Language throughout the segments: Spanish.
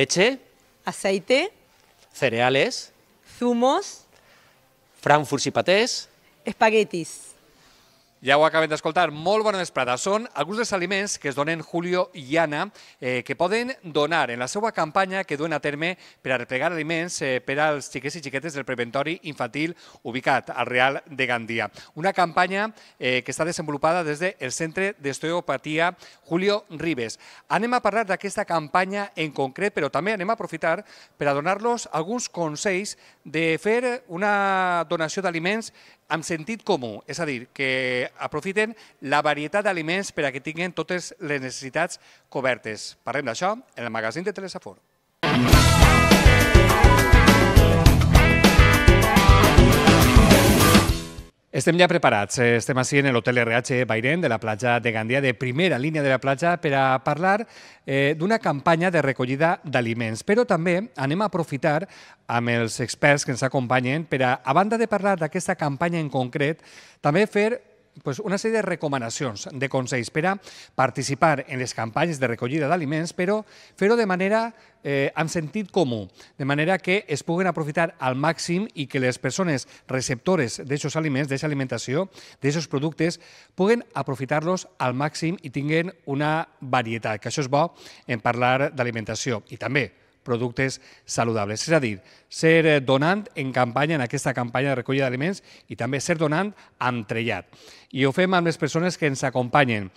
Leche. Aceite. Cereales. Zumos. Frankfurt y patés. Espaguetis. Ja ho acabem d'escoltar. Molt bona vesprada. Són alguns dels aliments que es donen Julio i Anna eh, que poden donar en la seva campanya que duen a terme per a replegar aliments eh, per als xiquets i xiquetes del preventori infantil ubicat al Real de Gandia. Una campanya eh, que està desenvolupada des del Centre d'Osteopatia Julio Ribes. Anem a parlar d'aquesta campanya en concret, però també anem a aprofitar per a donar-los alguns consells de fer una donació d'aliments amb sentit comú, és a dir, que aprofiten la varietat d'aliments per a que tinguin totes les necessitats cobertes. Parlem d'això en el magazín de Telesafor. Estem ja preparats. Eh, estem així en l'Hotel RH Bairen de la platja de Gandia, de primera línia de la platja, per a parlar eh, d'una campanya de recollida d'aliments. Però també anem a aprofitar amb els experts que ens acompanyen per a, a banda de parlar d'aquesta campanya en concret, també fer pues, una sèrie de recomanacions, de consells per a participar en les campanyes de recollida d'aliments, però fer-ho de manera eh, amb sentit comú, de manera que es puguen aprofitar al màxim i que les persones receptores d'aquests aliments, d'aquesta alimentació, d'aquests productes, puguen aprofitar-los al màxim i tinguen una varietat, que això és bo en parlar d'alimentació. I també productes saludables. És a dir, ser eh, donant en campanya, en aquesta campanya de recollida d'aliments i també ser donant amb trellat. I ho fem amb les persones que ens acompanyen.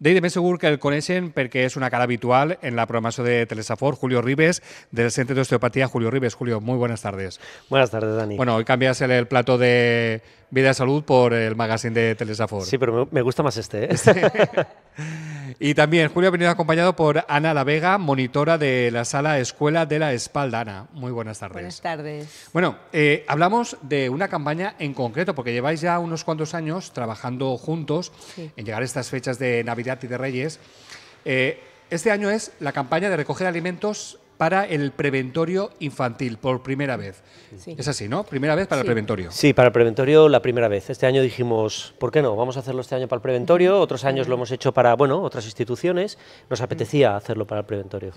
Deide seguro que el conocen porque es una cara habitual en la programación de Telesafor, Julio Ribes, del Centro de Osteopatía Julio Ribes. Julio, muy buenas tardes. Buenas tardes, Dani. Bueno, hoy cambias el, plato de Vida y Salud por el magazine de Telesafor. Sí, pero me gusta más este. ¿eh? y también Julio ha venido acompañado por Ana La Vega, monitora de la sala Escuela de la Espalda. Ana, muy buenas tardes. Buenas tardes. Bueno, eh, hablamos de una campaña en concreto, porque lleváis ya unos cuantos años trabajando juntos en llegar a estas fechas de Navidad y de Reyes. Eh, este año es la campaña de recoger alimentos para el preventorio infantil, por primera vez. Es así, ¿no? Primera vez para el preventorio. Sí, para el preventorio la primera vez. Este año dijimos, ¿por qué no? Vamos a hacerlo este año para el preventorio, otros años lo hemos hecho para, bueno, otras instituciones, nos apetecía hacerlo para el preventorio.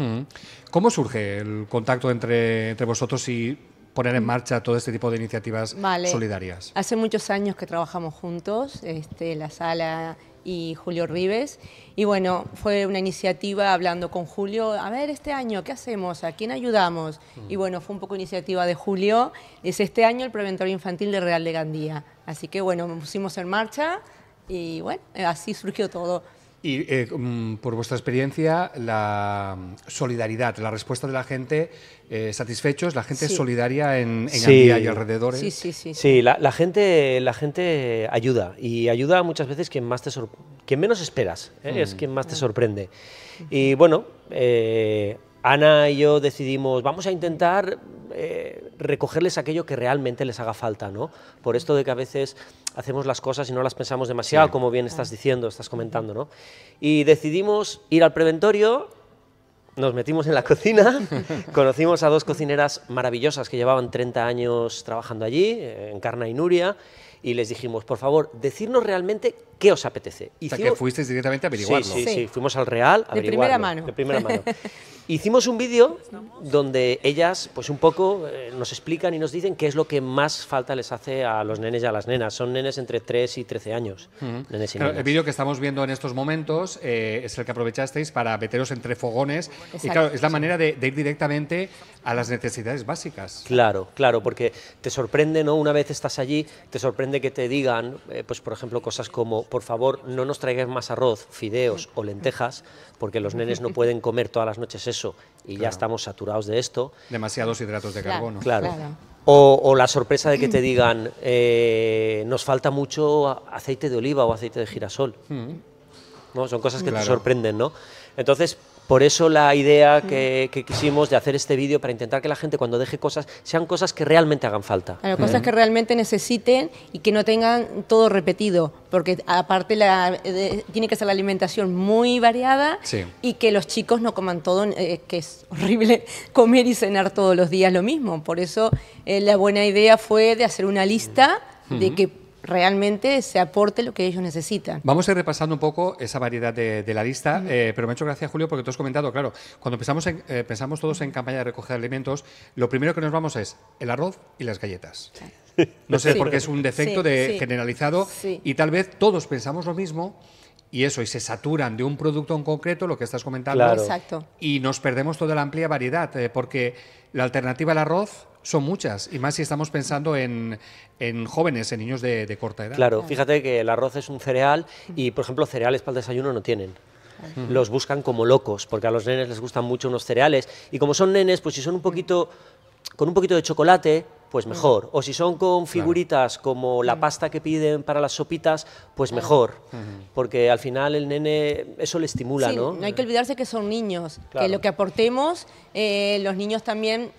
¿Cómo surge el contacto entre, entre vosotros y poner en marcha todo este tipo de iniciativas solidarias. Hace muchos años que trabajamos juntos, este, la sala y Julio Rives. Y bueno, fue una iniciativa hablando con Julio, a ver, este año, ¿qué hacemos? ¿A quién ayudamos? Mm. Y bueno, fue un poco iniciativa de Julio. Es este año el Preventorio Infantil de Real de Gandía. Así que bueno, pusimos en marcha y bueno, así surgió todo. Y eh, mm, por vuestra experiencia, la mm, solidaridad, la respuesta de la gente, eh, satisfechos, la gente solidaria en, en y alrededores. Sí, sí, sí. Sí, la, gente, la gente ayuda y ayuda muchas veces quien, más te que menos esperas, ¿eh? es mm. quien más te ah. sorprende. Y bueno, Ana y yo decidimos, vamos a intentar recogerles aquello que realmente les haga falta, ¿no? Por esto de que a veces hacemos las cosas y no las pensamos demasiado, como bien estás diciendo, estás comentando, ¿no? Y decidimos ir al preventorio, nos metimos en la cocina, conocimos a dos cocineras maravillosas que llevaban 30 años trabajando allí, eh, en Carna y Nuria, y les dijimos, por favor, decirnos realmente ¿Qué os apetece? O sea, que fuisteis directamente a averiguarlo. Sí, sí, fuimos al Real a De primera mano. De primera mano. Hicimos un vídeo donde ellas, pues un poco, eh, nos explican y nos dicen qué es lo que más falta les hace a los nenes y a las nenas. Son nenes entre 3 y 13 años. El vídeo que estamos viendo en estos momentos eh, es el que aprovechasteis para meteros entre fogones. Y claro, es la manera de, ir directamente a las necesidades básicas. Claro, claro, porque te sorprende, ¿no? Una vez estás allí, te sorprende que te digan, eh, pues por ejemplo, cosas como por favor, no nos traigas más arroz, fideos o lentejas, porque los nenes no pueden comer todas las noches eso y ya estamos saturados de esto. Demasiados hidratos de carbono. Claro. O, la sorpresa de que te digan, eh, nos falta mucho aceite de oliva o aceite de girasol. Mm. ¿No? Son cosas que te sorprenden, ¿no? Entonces, por eso la idea mm. que, quisimos de hacer este vídeo para intentar que la gente cuando deje cosas sean cosas que realmente hagan falta. Claro, cosas mm. que realmente necesiten y que no tengan todo repetido, porque aparte la, eh, tiene que ser la alimentación muy variada y que los chicos no coman todo, eh, que es horrible comer y cenar todos los días lo mismo. Por eso eh, la buena idea fue de hacer una lista de que realmente se aporte lo que ellos necesitan. Vamos a ir repasando un poco esa variedad de, la lista, eh, pero me ha hecho gracia, Julio, porque tú has comentado, claro, cuando eh, pensamos, todos en campaña de recoger alimentos, lo primero que nos vamos es el arroz y las galletas. No sé, porque es un defecto generalizado y tal vez todos pensamos lo mismo y eso, y se saturan de un producto en concreto, lo que estás comentando, Exacto. y nos perdemos toda la amplia variedad, eh, porque la alternativa al arroz son muchas, y más si estamos pensando en, en jóvenes, en niños de, de corta edad. Claro, fíjate que el arroz es un cereal y, por ejemplo, cereales para el desayuno no tienen los buscan como locos, porque a los nenes les gustan mucho unos cereales. Y como son nenes, pues si son un poquito, con un poquito de chocolate, pues mm. mejor. O si son con figuritas como la mm. pasta que piden para las sopitas, pues mm. mejor. Mm-hmm. Porque al final el nene eso le estimula, ¿no? No hay que olvidarse que son niños, que lo que aportemos, eh, los niños también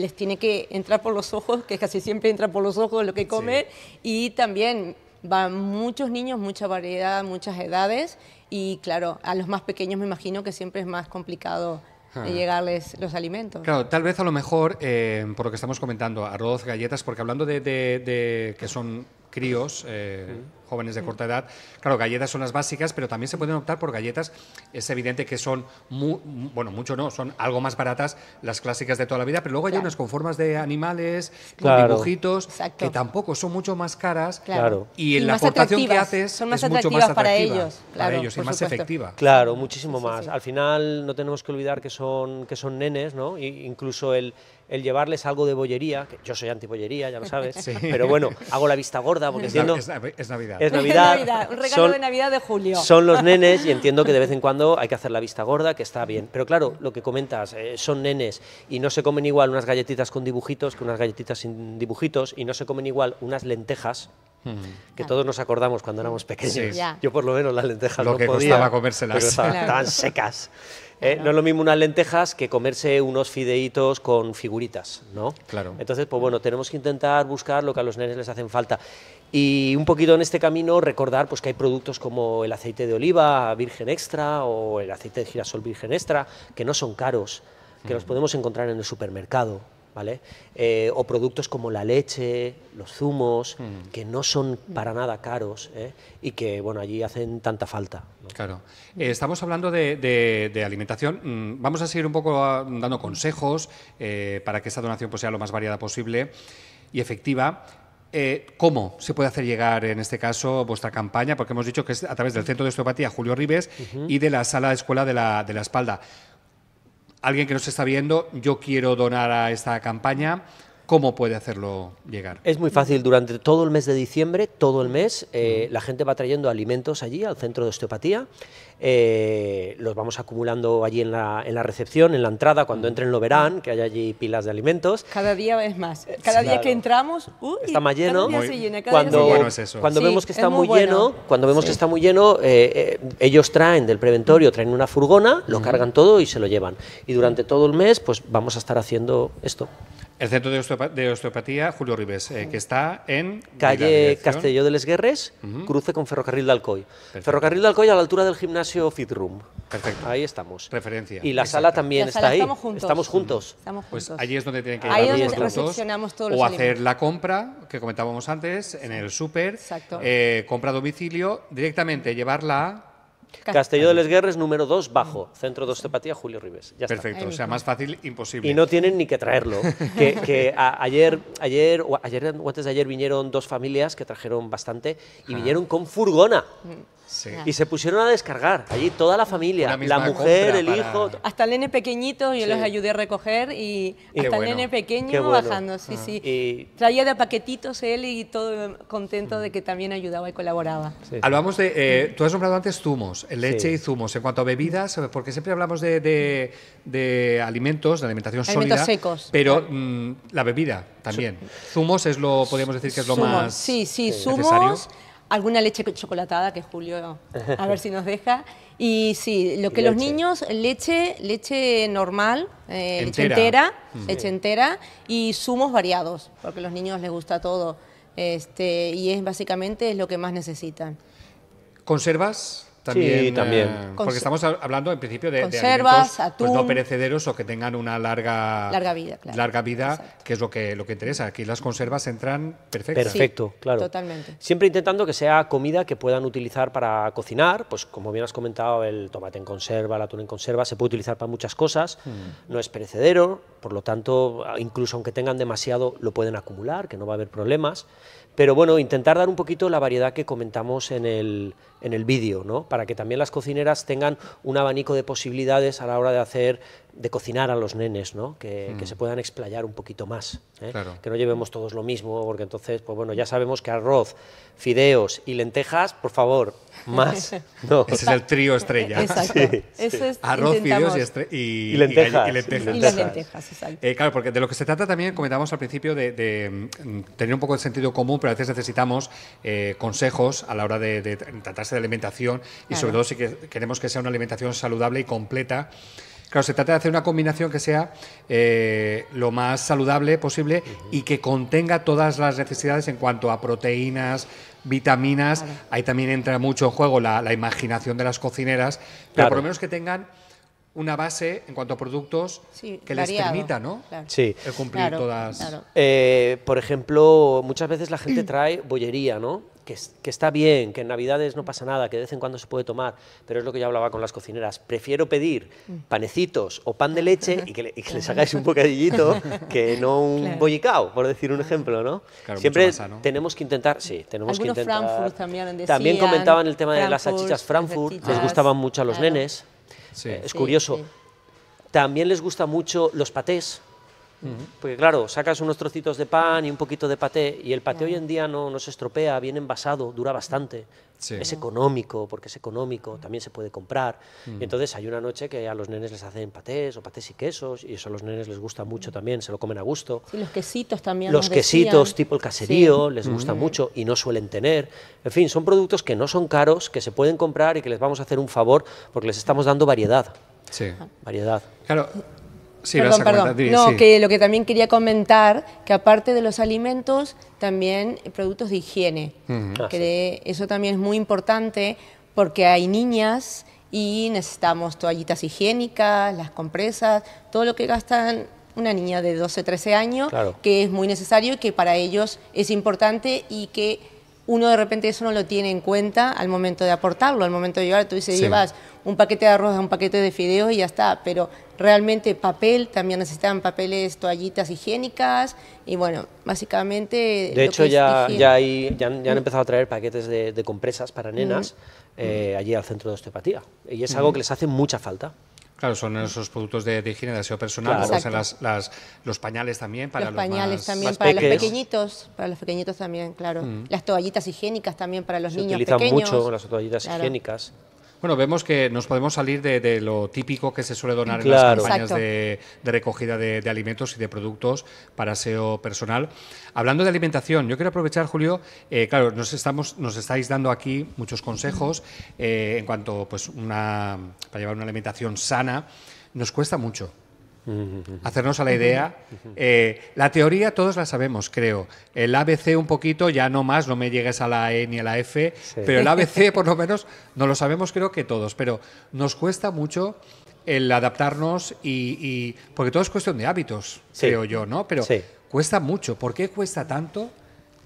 les tiene que entrar por los ojos, que casi siempre entra por los ojos lo que comen, y también van muchos niños, mucha variedad, muchas edades, y claro, a los más pequeños me imagino que siempre es más complicado y llegarles los alimentos. Claro, tal vez a lo mejor, eh, por lo que estamos comentando, arroz, galletas, porque hablando de que son críos, eh, jóvenes de corta edad. Claro, galletas son las básicas, pero también se pueden optar por galletas. Es evidente que son, bueno, mucho no, son algo más baratas las clásicas de toda la vida, pero luego hay unas con formas de animales, con dibujitos, que tampoco son mucho más caras. Claro. Y, en la aportación que haces son es mucho más para ellos, claro, y más efectiva. Claro, muchísimo más. Al final no tenemos que olvidar que son, que son nenes, ¿no? incluso el el llevarles algo de bollería, que yo soy antibollería, ya lo sabes, pero bueno, hago la vista gorda porque es Navidad. Es Navidad. Un regalo son, de Navidad de julio. Son los nenes y entiendo que de vez en cuando hay que hacer la vista gorda, que está bien. Pero claro, lo que comentas, eh, son nenes y no se comen igual unas galletitas con dibujitos que unas galletitas sin dibujitos y no se comen igual unas lentejas que todos nos acordamos cuando éramos pequeños. Yo por lo menos las lentejas lo no podía, costaba estaban, secas. ¿eh? No es lo mismo unas lentejas que comerse unos fideitos con figuritas, ¿no? Claro. Entonces, pues bueno, tenemos que intentar buscar lo que a los nenes les hacen falta. Y un poquito en este camino recordar pues, que hay productos como el aceite de oliva virgen extra o el aceite de girasol virgen extra, que no son caros, que los podemos encontrar en el supermercado, ¿vale? Eh, o productos como la leche, los zumos, mm. que no son para nada caros ¿eh? y que, bueno, allí hacen tanta falta. Claro. Eh, estamos hablando de, alimentación. Mm, vamos a seguir un poco ah, dando consejos para que esta donación pues, sea lo más variada posible y efectiva. ¿Cómo se puede hacer llegar en este caso vuestra campaña? Porque hemos dicho que es a través del Centro de Osteopatía Julio Ribes y de la Sala de Escuela de la, de la Espalda alguien que nos está viendo, yo quiero donar a esta campaña. ¿Cómo puede hacerlo llegar? Es muy fácil. Durante todo el mes de diciembre, todo el mes, eh, la gente va trayendo alimentos allí al centro de osteopatía. Eh, los vamos acumulando allí en la, en la recepción, en la entrada, cuando entren lo verán, que hay allí pilas de alimentos. Cada día es más. Eh, cada día que entramos, está más lleno. Cada día cada cuando día cuando vemos que está muy, lleno, cuando vemos que está muy lleno, ellos traen del preventorio, traen una furgona, lo cargan todo y se lo llevan. Y durante todo el mes, pues vamos a estar haciendo esto. El Centro de, Osteopatía Julio Ribes, eh, que está en... Calle Castelló de les Guerres, cruce con Ferrocarril de Alcoy. Ferrocarril de Alcoy a la altura del gimnasio Fitroom. Perfecto. Ahí estamos. Referencia. Y la sala también está ahí. Estamos juntos. Estamos juntos. Pues allí es donde tienen que ir ahí es donde productos, todos los O hacer la compra, que comentábamos antes, en el súper. Exacto. Eh, compra domicilio, directamente llevarla a Castelló de les Guerres, número 2, bajo. Mm. Centro de Osteopatía, Julio Ribes. Ya Perfecto, o sea, más fácil, imposible. Y no tienen ni que traerlo. que, ayer, ayer, o ayer, antes de ayer vinieron dos familias que trajeron bastante y vinieron con furgona. Mm. Y se pusieron a descargar allí toda la familia, la mujer, el hijo. Hasta el nene pequeñito, yo los ayudé a recoger y hasta el nene pequeño bajando, sí, ah. sí. Traía de paquetitos él y todo contento de mm. que también ayudaba y colaboraba. Hablamos de, eh, tú has nombrado antes zumos, leche y zumos. En cuanto a bebidas, porque siempre hablamos de, de, alimentos, de alimentación sólida. secos. Pero mm, la bebida también. Zumos es lo, podríamos decir que es lo más Sí, sí, zumos alguna leche chocolatada que Julio a ver si nos deja. Y sí, lo que los niños, leche, leche normal, eh, leche entera, y zumos variados, porque a los niños les gusta todo. Este, y es básicamente lo que más necesitan. ¿Conservas? también. Sí, también. Eh, porque estamos hablando en principio de, pues, no perecederos o que tengan una larga, larga vida, larga vida que es lo que, lo que interesa. Aquí las conservas entran perfecto. Perfecto, claro. Totalmente. Siempre intentando que sea comida que puedan utilizar para cocinar, pues como bien has comentado, el tomate en conserva, el atún en conserva, se puede utilizar para muchas cosas, mm. no es perecedero, por lo tanto, incluso aunque tengan demasiado, lo pueden acumular, que no va a haber problemas pero bueno, intentar dar un poquito la variedad que comentamos en el, en el vídeo, ¿no? para que también las cocineras tengan un abanico de posibilidades a la hora de hacer, de cocinar a los nenes, ¿no? que, hmm. se puedan explayar un poquito más, ¿eh? que no llevemos todos lo mismo, porque entonces, pues bueno, ya sabemos que arroz, fideos y lentejas, por favor, más. Ese es el trío estrella. E-, Arroz, fideos y, lentejas. Y, exacto. Eh, claro, porque de lo que se trata también, comentábamos al principio, de, mm, tener un poco de sentido común, pero a veces necesitamos eh, consejos a la hora de, tratarse de alimentación y sobre todo si queremos que sea una alimentación saludable y completa. Claro, se trata de hacer una combinación que sea eh, lo más saludable posible y que contenga todas las necesidades en cuanto a proteínas, vitaminas. Ahí también entra mucho en juego la, imaginación de las cocineras, pero por lo menos que tengan una base en cuanto a productos que les permita, ¿no? Sí. cumplir todas. Eh, por ejemplo, muchas veces la gente trae bollería, ¿no? que, está bien, que en Navidades no pasa nada, que de vez en cuando se puede tomar, pero es lo que yo hablaba con las cocineras. Prefiero pedir mm. panecitos o pan de leche y que, le, les hagáis un bocadillito que no un bollicao, por decir un ejemplo, ¿no? Siempre tenemos que intentar, sí, tenemos que intentar. también, comentaban el tema de las salchichas Frankfurt, les gustaban mucho a los nenes. es curioso. También les gusta mucho los patés porque claro, sacas unos trocitos de pan y un poquito de paté y el paté hoy en día no, se estropea, viene envasado, dura bastante. Es económico, porque es económico, también se puede comprar. entonces hay una noche que a los nenes les hacen patés o patés y quesos y eso a los nenes les gusta mucho también, se lo comen a gusto. Y los quesitos también. Los quesitos tipo el caserío les gusta mucho y no suelen tener. En fin, son productos que no son caros, que se pueden comprar y que les vamos a hacer un favor porque les estamos dando variedad. Sí. Variedad. Claro, perdón, perdón. No, que lo que también quería comentar, que aparte de los alimentos, también productos de higiene. que eso también es muy importante porque hay niñas y necesitamos toallitas higiénicas, las compresas, todo lo que gastan una niña de 12, 13 años, que es muy necesario y que para ellos es importante y que uno de repente eso no lo tiene en cuenta al momento de aportarlo, al momento de llevar, tú dices, llevas un paquete de arroz, un paquete de fideos y ya está, pero realmente papel, también necesitaban papeles, toallitas higiénicas y bueno, básicamente... De hecho ya, ya, han, empezado a traer paquetes de, compresas para nenas eh, allí al centro de osteopatía y es algo que les hace mucha falta. Claro, son esos productos de, higiene de aseo personal, los pañales también para los, los pañales también para los pequeñitos, para los pequeñitos también, claro. Las toallitas higiénicas también para los niños pequeños. Se utilizan mucho las toallitas higiénicas. Bueno, vemos que nos podemos salir de, lo típico que se suele donar en las campañas de, recogida de, alimentos y de productos para aseo personal. Hablando de alimentación, yo quiero aprovechar, Julio, eh, claro, nos, estamos, nos estáis dando aquí muchos consejos eh, en cuanto pues una, para llevar una alimentación sana. Nos cuesta mucho hacernos a la idea. Eh, la teoría todos la sabemos, creo. El ABC un poquito, ya no más, no me llegues a la E ni a la F, pero el ABC por lo menos no lo sabemos creo que todos, pero nos cuesta mucho el adaptarnos y, porque todo es cuestión de hábitos, creo yo, ¿no? Pero cuesta mucho. ¿Por qué cuesta tanto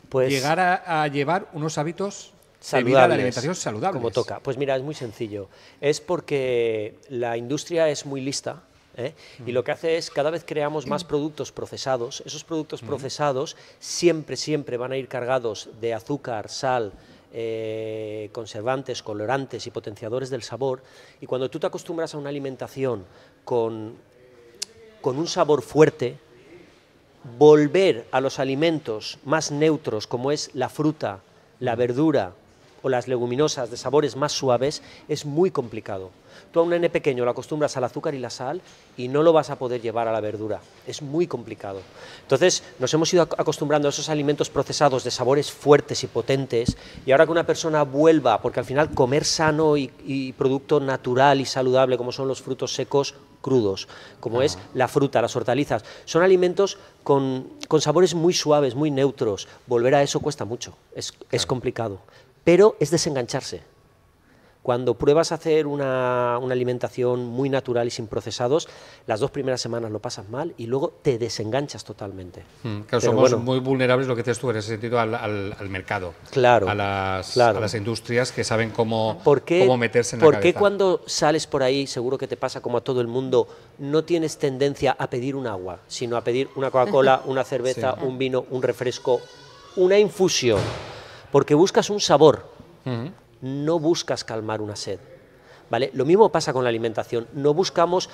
pues llegar a, llevar unos hábitos saludables, de alimentación saludable? Como toca. Pues mira, es muy sencillo. Es porque la industria es muy lista ¿eh? y mm. lo que hace es cada vez creamos más productos procesados. Esos productos mm. procesados siempre, siempre van a ir cargados de azúcar, sal, eh, conservantes, colorantes y potenciadores del sabor. Y cuando tú te acostumbras a una alimentación con un sabor fuerte, volver a los alimentos más neutros como es la fruta, la mm. verdura, o las leguminosas de sabores más suaves es muy complicado. Tú a un nene pequeño lo acostumbras al azúcar y la sal y no lo vas a poder llevar a la verdura. Es muy complicado. Entonces nos hemos ido acostumbrando a esos alimentos procesados de sabores fuertes y potentes y ahora que una persona vuelva, porque al final comer sano y, producto natural y saludable como son los frutos secos crudos, como es la fruta, las hortalizas, son alimentos con, sabores muy suaves, muy neutros. Volver a eso cuesta mucho, es complicado pero es desengancharse. Cuando pruebas a hacer una, alimentación muy natural y sin procesados, las dos primeras semanas lo pasas mal y luego te desenganchas totalmente. Mm, claro, somos muy vulnerables, lo que te tú, en ese sentido, al, mercado. Claro a, las, industrias que saben cómo, meterse en la ¿Por qué cuando sales por ahí, seguro que te pasa como a todo el mundo, no tienes tendencia a pedir un agua, sino a pedir una Coca-Cola, una cerveza, un vino, un refresco, una infusión? porque buscas un sabor, no buscas calmar una sed. ¿Vale? Lo mismo pasa con la alimentación, no buscamos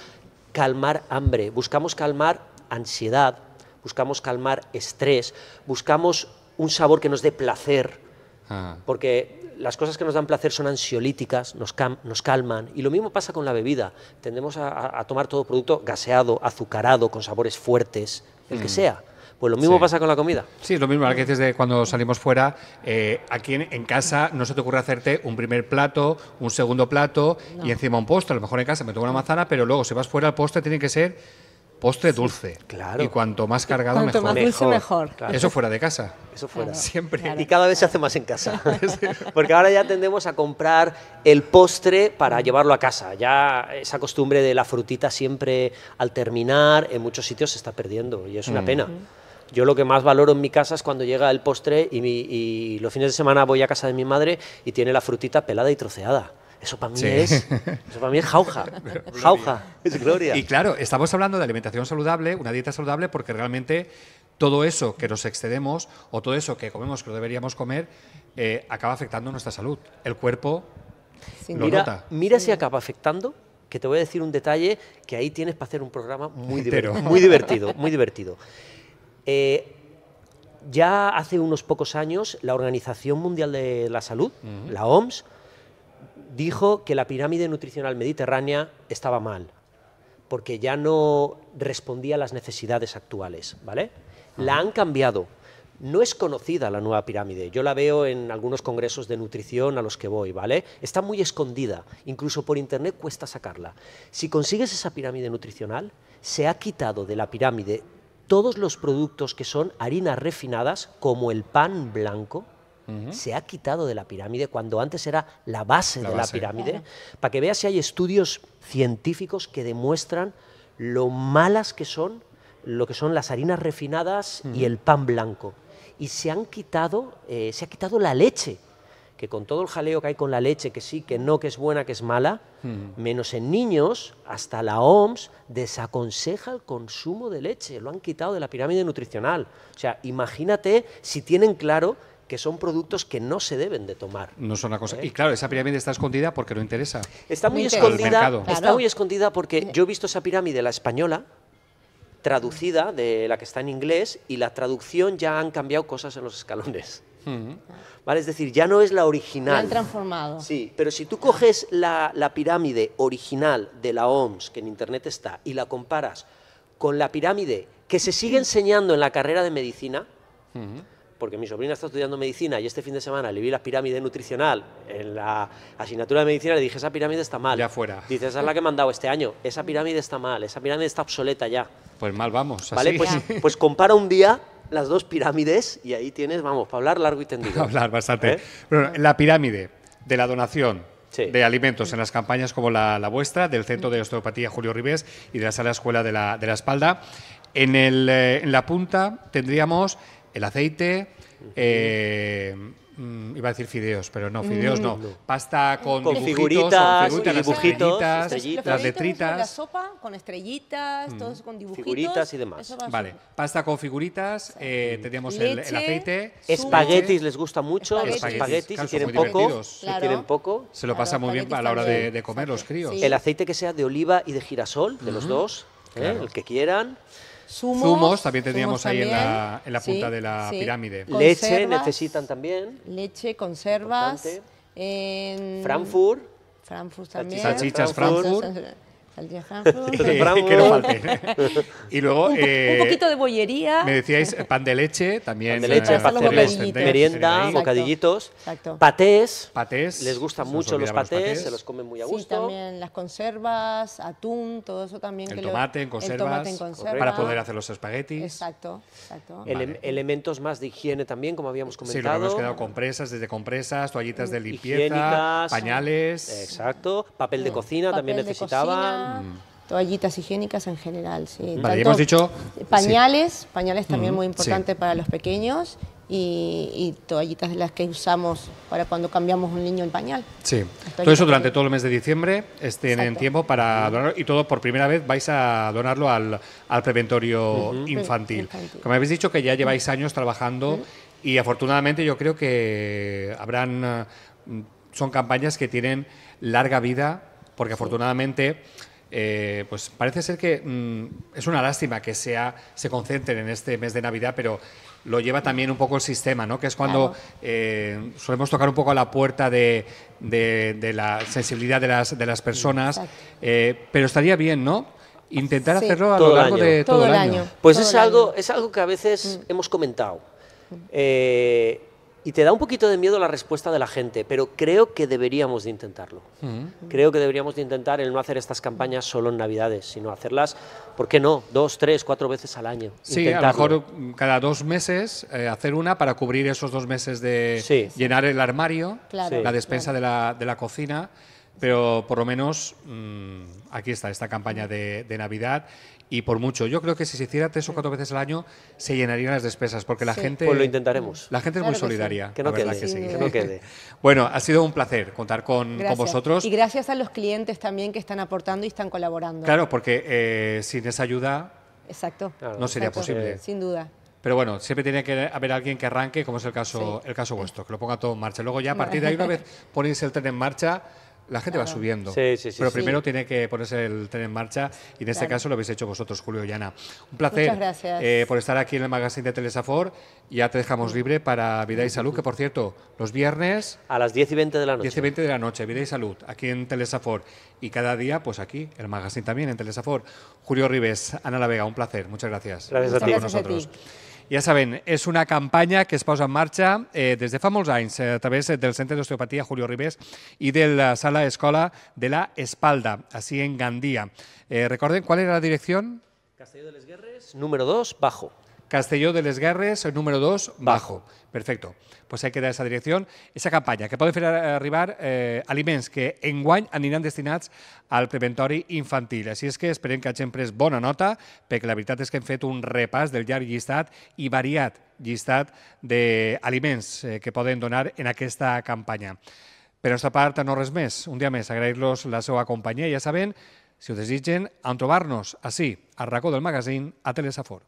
calmar hambre, buscamos calmar ansiedad, buscamos calmar estrés, buscamos un sabor que nos dé placer, ah. porque las cosas que nos dan placer son ansiolíticas, nos, calman. Y lo mismo pasa con la bebida. Tendemos a, tomar todo producto gaseado, azucarado, con sabores fuertes, el que mm. sea. Pues lo mismo pasa con la comida. Sí, es lo mismo. Ahora que dices de cuando salimos fuera, eh, aquí en, casa no se te ocurre hacerte un primer plato, un segundo plato y encima un postre. A lo mejor en casa me tomo una manzana, pero luego si vas fuera el postre tiene que ser postre dulce. claro. Y cuanto más cargado, cuanto mejor. Más dulce, Eso fuera de casa. Eso fuera. Siempre. Y cada vez se hace más en casa. Porque ahora ya tendemos a comprar el postre para llevarlo a casa. Ya esa costumbre de la frutita siempre al terminar en muchos sitios se está perdiendo y es una mm. pena. Yo lo que más valoro en mi casa es cuando llega el postre y, los fines de semana voy a casa de mi madre y tiene la frutita pelada y troceada. Eso para mí es. Eso para mí es jauja. jauja. Es gloria. Y claro, estamos hablando de alimentación saludable, una dieta saludable, porque realmente todo eso que nos excedemos o todo eso que comemos que no deberíamos comer eh, acaba afectando nuestra salud. El cuerpo lo mira, nota. Mira si acaba afectando, que te voy a decir un detalle que ahí tienes para hacer un programa muy, divertido, muy divertido, muy divertido. Eh, ya hace unos pocos años la Organización Mundial de la Salud, la OMS, dijo que la pirámide nutricional mediterránea estaba mal, porque ya no respondía a las necesidades actuales, ¿vale? La han cambiado. No es conocida la nueva pirámide. Yo la veo en algunos congresos de nutrición a los que voy, ¿vale? Está muy escondida. Incluso por internet cuesta sacarla. Si consigues esa pirámide nutricional, se ha quitado de la pirámide todos los productos que son harinas refinadas, como el pan blanco, se ha quitado de la pirámide cuando antes era la base de la pirámide, para que veas si hay estudios científicos que demuestran lo malas que son lo que son las harinas refinadas y el pan blanco. Y se han quitado, eh, se ha quitado la leche que con todo el jaleo que hay con la leche, que sí, que no, que es buena, que es mala, menos en niños, hasta la OMS desaconseja el consumo de leche, lo han quitado de la pirámide nutricional. O sea, imagínate si tienen claro que son productos que no se deben de tomar. No son una cosa. ¿eh? Y claro, esa pirámide está escondida porque no interesa. Está muy, escondida. Está muy escondida porque yo he visto esa pirámide, la española, traducida de la que está en inglés, y la traducción ya han cambiado cosas en los escalones. ¿Vale? Es decir, ya no es la original. han transformado. Sí, pero si tú coges la, la pirámide original de la OMS, que en Internet está, y la comparas con la pirámide que se sigue enseñando en la carrera de medicina, porque mi sobrina está estudiando medicina y este fin de semana le vi la pirámide nutricional en la asignatura de medicina, le dije, esa pirámide está mal. Ya fuera. Dice, esa es la que me han dado este año, esa pirámide está mal, esa pirámide está obsoleta ya. Pues mal vamos. ¿Vale? Pues, pues compara un día las dos pirámides y ahí tienes, vamos, para hablar largo y tendido. hablar bastante. ¿Eh? la pirámide de la donación, de alimentos en las campañas como la, vuestra, del Centro de Osteopatía Julio Ribes y de la Sala Escuela de la, de la Espalda. En, el, eh, en, la punta tendríamos el aceite, eh, Mm, iba a decir fideos, pero no, mm. fideos no. Pasta con, con figuritas, con dibujitos, las las letritas. La sopa con estrellitas, mm. todos con dibujitos. Figuritas y demás. Vale, pasta con figuritas, eh, el, aceite. Espaguetis les gusta mucho, espaguetis, espaguetis, si, quieren poco, si tienen poco. Se lo pasa muy bien a la hora de, comer los críos. El aceite que sea de oliva y de girasol, de los dos, ¿eh? el que quieran. Zumos, también teníamos ahí En, la, punta de la pirámide. Leche necesitan también. Leche, conservas. En... Frankfurt. Frankfurt también. Salchichas Frankfurt. El que no falte. y luego. Un, eh, poquito de bollería. Me decíais eh, pan de leche también. Pan de leche, para eh, este, este bocadillitos. Patés. Patés. Les gustan mucho los patés, se los comen muy a gusto. Sí, también las conservas, atún, todo eso también. El, que tomate, en conservas, el tomate en conservas. Para poder hacer los espaguetis. Exacto, Elementos más de higiene también, como habíamos comentado. Sí, lo quedado compresas, desde compresas, toallitas de mm, limpieza, pañales. Exacto. Papel de mm. cocina también necesitaban. Mm. toallitas higiénicas en general. Sí. hemos dicho... Pañales, pañales también muy importante para los pequeños y, toallitas de las que usamos para cuando cambiamos un niño el pañal. Sí, todo eso durante todo el mes de diciembre estén en tiempo para donar y todo por primera vez vais a donarlo al, al preventorio infantil. Como habéis dicho que ya lleváis años trabajando y afortunadamente yo creo que habrán, mm, son campañas que tienen larga vida porque afortunadamente... Eh, pues parece ser que mm, es una lástima que sea, se concentren en este mes de Navidad, pero lo lleva también un poco el sistema, ¿no? Que es cuando eh, solemos tocar un poco a la puerta de, la sensibilidad de las, de las personas, eh, pero estaría bien, ¿no? Intentar hacerlo a lo largo de todo, el año. Pues es, Algo, es algo que a veces mm. hemos comentado. Mm. Y te da un poquito de miedo la respuesta de la gente, pero creo que deberíamos de intentarlo. Mm. Creo que deberíamos de intentar el no hacer estas campañas solo en Navidades, sino hacerlas, ¿por qué no? Dos, tres, cuatro veces al año. Sí, a lo mejor mm, cada dos meses eh, hacer una para cubrir esos dos meses de llenar el armario, la despensa de, la, cocina pero por lo menos mm, aquí está esta campaña de, Navidad y por mucho. Yo creo que si se hiciera tres o cuatro veces al año se llenarían las despesas porque la gente... Pues lo intentaremos. La gente es muy solidaria. Que, bueno, ha sido un placer contar con, vosotros. Y gracias a los clientes también que están aportando y están colaborando. Claro, porque eh, sin esa ayuda Exacto. no sería posible. Sin duda. Pero bueno, siempre tiene que haber alguien que arranque, como es el caso, el caso vuestro, que lo ponga todo en marcha. Luego ya a partir de ahí, una vez ponéis el tren en marcha, la gente va subiendo. pero primero tiene que ponerse el tren en marcha y en este caso lo habéis hecho vosotros, Julio y Ana. Un placer eh, por estar aquí en el magazine de Telesafor. Ya te dejamos mm. libre para Vida y Salud, que por cierto, los viernes... A las 10 y 20 de la noche. 10 y 20 de la noche, Vida y Salud, aquí en Telesafor. Y cada día, pues aquí, el magazine también en Telesafor. Julio Ribes, Ana La Vega, un placer. Muchas gracias. Gracias a Con nosotros. Ya saben, es una campaña que es posa en marcha eh, desde Famous Lines eh, a través del Centro de Osteopatía Julio Ribés y de la Sala Escola de la Espalda, así en Gandía. Eh, ¿Recuerden cuál era la dirección? Castelló de les Guerres, número 2, bajo. Castelló de les Guerres, número 2, bajo. Perfecto. Pues hay que dar esa dirección, esa campanya, que poden fer arribar eh, aliments que enguany aniran destinats al preventori infantil. Així és que esperem que hagin pres bona nota, perquè la veritat és que hem fet un repàs del llarg llistat i variat llistat d'aliments eh, que poden donar en aquesta campanya. Per nostra part, no res més. Un dia més, agrair-los la seva companyia. Ja saben, si ho desitgen, en trobar-nos així, a racó del magazín, a Telesafor.